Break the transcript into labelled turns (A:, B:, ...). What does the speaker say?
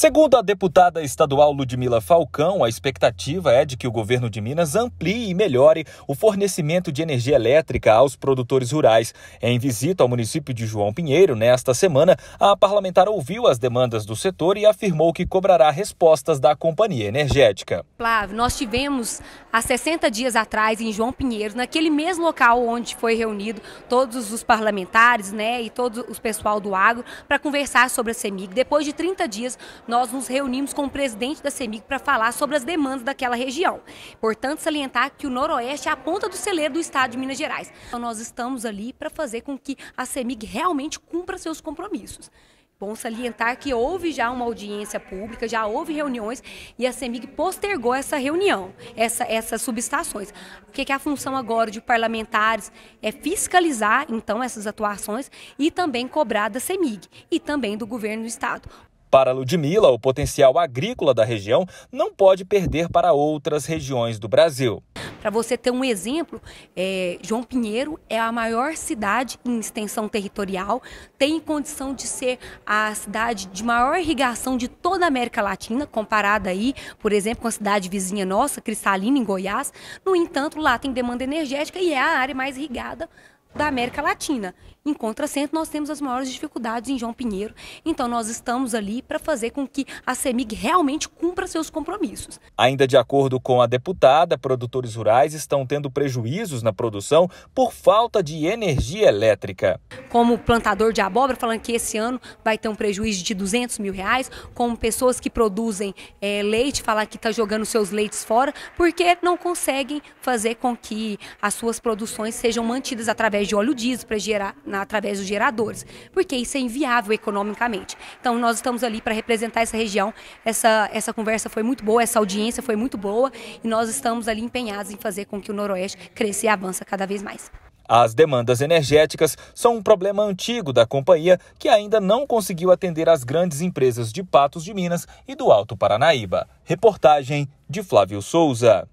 A: Segundo a deputada estadual Ludmila Falcão, a expectativa é de que o governo de Minas amplie e melhore o fornecimento de energia elétrica aos produtores rurais. Em visita ao município de João Pinheiro, nesta semana, a parlamentar ouviu as demandas do setor e afirmou que cobrará respostas da companhia energética.
B: Flávio, nós tivemos há 60 dias atrás em João Pinheiro, naquele mesmo local onde foi reunido todos os parlamentares né, e todo o pessoal do agro para conversar sobre a CEMIG. Depois de 30 dias, nós nos reunimos com o presidente da CEMIG para falar sobre as demandas daquela região. Importante salientar que o Noroeste é a ponta do celeiro do estado de Minas Gerais. Então, nós estamos ali para fazer com que a CEMIG realmente cumpra seus compromissos. Bom salientar que houve já uma audiência pública, já houve reuniões e a CEMIG postergou essa reunião, essa, essas subestações. O que é a função agora de parlamentares? É fiscalizar, então, essas atuações e também cobrar da CEMIG e também do governo do Estado.
A: Para Ludmilla, o potencial agrícola da região não pode perder para outras regiões do Brasil.
B: Para você ter um exemplo, é, João Pinheiro é a maior cidade em extensão territorial, tem condição de ser a cidade de maior irrigação de toda a América Latina, comparada aí, por exemplo, com a cidade vizinha nossa, Cristalina, em Goiás. No entanto, lá tem demanda energética e é a área mais irrigada da América Latina. Em contrassenso, nós temos as maiores dificuldades em João Pinheiro. Então, nós estamos ali para fazer com que a CEMIG realmente cumpra seus compromissos.
A: Ainda de acordo com a deputada, produtores rurais estão tendo prejuízos na produção por falta de energia elétrica.
B: Como plantador de abóbora, falando que esse ano vai ter um prejuízo de 200 mil reais, como pessoas que produzem é, leite, falar que está jogando seus leites fora, porque não conseguem fazer com que as suas produções sejam mantidas através através de óleo diesel, para gerar, na, através dos geradores, porque isso é inviável economicamente. Então, nós estamos ali para representar essa região. Essa, essa conversa foi muito boa, essa audiência foi muito boa e nós estamos ali empenhados em fazer com que o Noroeste cresça e avança cada vez mais.
A: As demandas energéticas são um problema antigo da companhia que ainda não conseguiu atender as grandes empresas de Patos de Minas e do Alto Paranaíba. Reportagem de Flávio Souza.